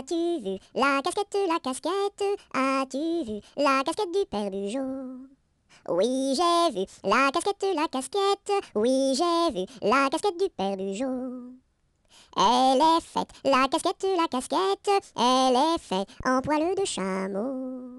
As-tu vu la casquette, la casquette As-tu vu la casquette du père jour Oui, j'ai vu la casquette, la casquette Oui, j'ai vu la casquette du père jour. Elle est faite, la casquette, la casquette Elle est faite en poil de chameau